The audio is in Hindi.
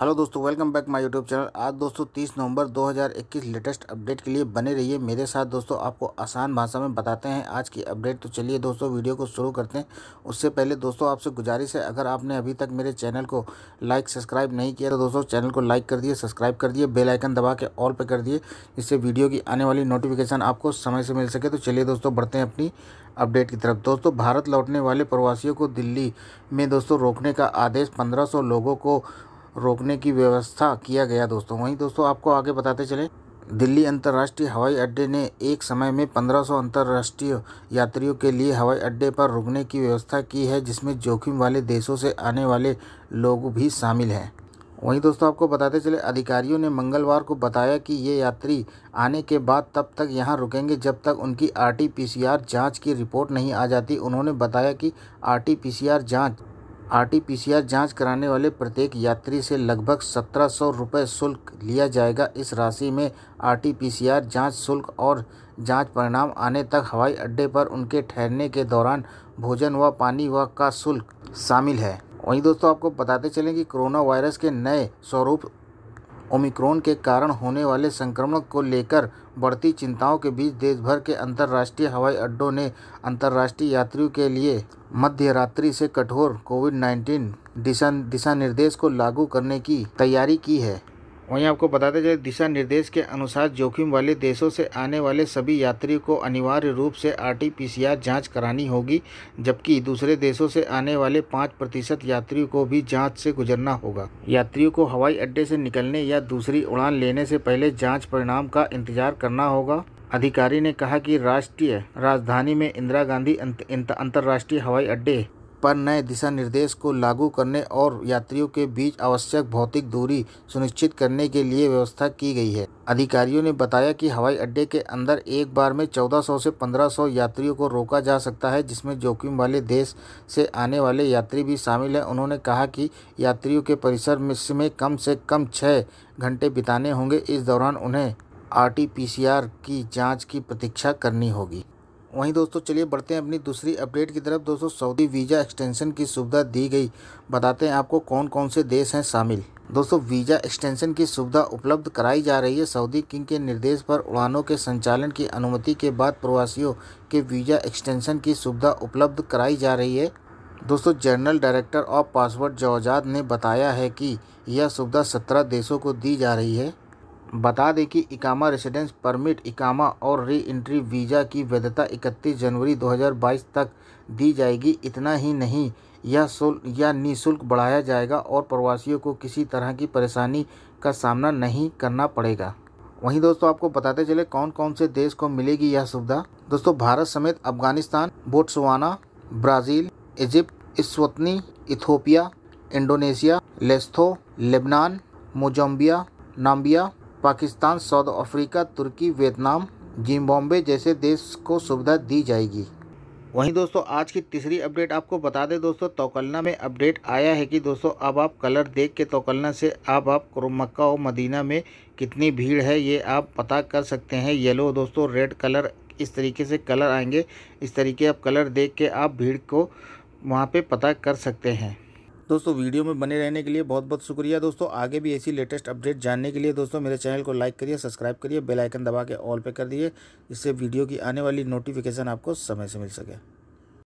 हेलो दोस्तों welcome back my YouTube channel आज दोस्तों 30 नवंबर 2021 लेटेस्ट अपडेट के लिए बने रहिए मेरे साथ दोस्तों आपको आसान भाषा में बताते हैं आज की अपडेट तो चलिए दोस्तों वीडियो को शुरू करते हैं उससे पहले दोस्तों आपसे गुजारिश है अगर आपने अभी तक मेरे चैनल को लाइक सब्सक्राइब नहीं किया तो दोस्तों चैनल को लाइक कर दिए सब्सक्राइब कर दिए बेलाइकन दबा के ऑल पर कर दिए जिससे वीडियो की आने वाली नोटिफिकेशन आपको समय से मिल सके तो चलिए दोस्तों बढ़ते हैं अपनी अपडेट की तरफ दोस्तों भारत लौटने वाले प्रवासियों को दिल्ली में दोस्तों रोकने का आदेश 1500 लोगों को रोकने की व्यवस्था किया गया दोस्तों वहीं दोस्तों आपको आगे बताते चले दिल्ली अंतर्राष्ट्रीय हवाई अड्डे ने एक समय में 1500 अंतर्राष्ट्रीय यात्रियों के लिए हवाई अड्डे पर रुकने की व्यवस्था की है जिसमें जोखिम वाले देशों से आने वाले लोग भी शामिल हैं वहीं दोस्तों आपको बताते चले अधिकारियों ने मंगलवार को बताया कि ये यात्री आने के बाद तब तक यहाँ रुकेंगे जब तक उनकी आरटीपीसीआर जांच की रिपोर्ट नहीं आ जाती उन्होंने बताया कि आरटीपीसीआर जांच आरटीपीसीआर जांच कराने वाले प्रत्येक यात्री से लगभग सत्रह सौ रुपये शुल्क लिया जाएगा इस राशि में आरटीपीसीआर जांच शुल्क और जांच परिणाम आने तक हवाई अड्डे पर उनके ठहरने के दौरान भोजन व पानी व का शुल्क शामिल है वहीं दोस्तों आपको बताते चलें कि कोरोना वायरस के नए स्वरूप ओमिक्रोन के कारण होने वाले संक्रमण को लेकर बढ़ती चिंताओं के बीच देश भर के अंतर्राष्ट्रीय हवाई अड्डों ने अंतर्राष्ट्रीय यात्रियों के लिए मध्य रात्रि से कठोर कोविड 19 दिशा दिशा निर्देश को लागू करने की तैयारी की है वहीं आपको बताते जाए दिशा निर्देश के अनुसार जोखिम वाले देशों से आने वाले सभी यात्रियों को अनिवार्य रूप से आरटीपीसीआर जांच करानी होगी जबकि दूसरे देशों से आने वाले पाँच प्रतिशत यात्रियों को भी जांच से गुजरना होगा यात्रियों को हवाई अड्डे से निकलने या दूसरी उड़ान लेने से पहले जाँच परिणाम का इंतजार करना होगा अधिकारी ने कहा कि राष्ट्रीय राजधानी में इंदिरा गांधी अंतर्राष्ट्रीय हवाई अड्डे पर नए दिशा निर्देश को लागू करने और यात्रियों के बीच आवश्यक भौतिक दूरी सुनिश्चित करने के लिए व्यवस्था की गई है अधिकारियों ने बताया कि हवाई अड्डे के अंदर एक बार में 1400 से 1500 यात्रियों को रोका जा सकता है जिसमें जोखिम वाले देश से आने वाले यात्री भी शामिल हैं उन्होंने कहा कि यात्रियों के परिसर में कम से कम छः घंटे बिताने होंगे इस दौरान उन्हें आर की जाँच की प्रतीक्षा करनी होगी वहीं दोस्तों चलिए बढ़ते हैं अपनी दूसरी अपडेट की तरफ दोस्तों सऊदी वीज़ा एक्सटेंशन की सुविधा दी गई बताते हैं आपको कौन कौन से देश हैं शामिल दोस्तों वीज़ा एक्सटेंशन की सुविधा उपलब्ध कराई जा रही है सऊदी किंग के निर्देश पर उड़ानों के संचालन की अनुमति के बाद प्रवासियों के वीज़ा एक्सटेंशन की सुविधा उपलब्ध कराई जा रही है दोस्तों जनरल डायरेक्टर ऑफ पासवर्ड जवाजाद ने बताया है कि यह सुविधा सत्रह देशों को दी जा रही है बता दें कि इकामा रेसिडेंस परमिट इकामा और री एंट्री वीज़ा की वैधता 31 जनवरी 2022 तक दी जाएगी इतना ही नहीं यह शुल्क या निःशुल्क बढ़ाया जाएगा और प्रवासियों को किसी तरह की परेशानी का सामना नहीं करना पड़ेगा वहीं दोस्तों आपको बताते चले कौन कौन से देश को मिलेगी यह सुविधा दोस्तों भारत समेत Afghanistan Botswana Brazil Egypt Eswatini Ethiopia Indonesia Lesotho Lebanon Mozambique Namibia Pakistan South Africa Turkey Vietnam Zimbabwe जैसे देश को सुविधा दी जाएगी वहीं दोस्तों आज की तीसरी अपडेट आपको बता दें दोस्तों तोकलना में अपडेट आया है कि दोस्तों अब आप कलर देख के तोकलना से अब आप मक्का और मदीना में कितनी भीड़ है ये आप पता कर सकते हैं येलो दोस्तों रेड कलर इस तरीके से कलर आएंगे इस तरीके आप कलर देख के आप भीड़ को वहाँ पे पता कर सकते हैं दोस्तों वीडियो में बने रहने के लिए बहुत बहुत शुक्रिया दोस्तों आगे भी ऐसी लेटेस्ट अपडेट जानने के लिए दोस्तों मेरे चैनल को लाइक करिए सब्सक्राइब करिए बेल आइकन दबा के ऑल पे कर दिए इससे वीडियो की आने वाली नोटिफिकेशन आपको समय से मिल सके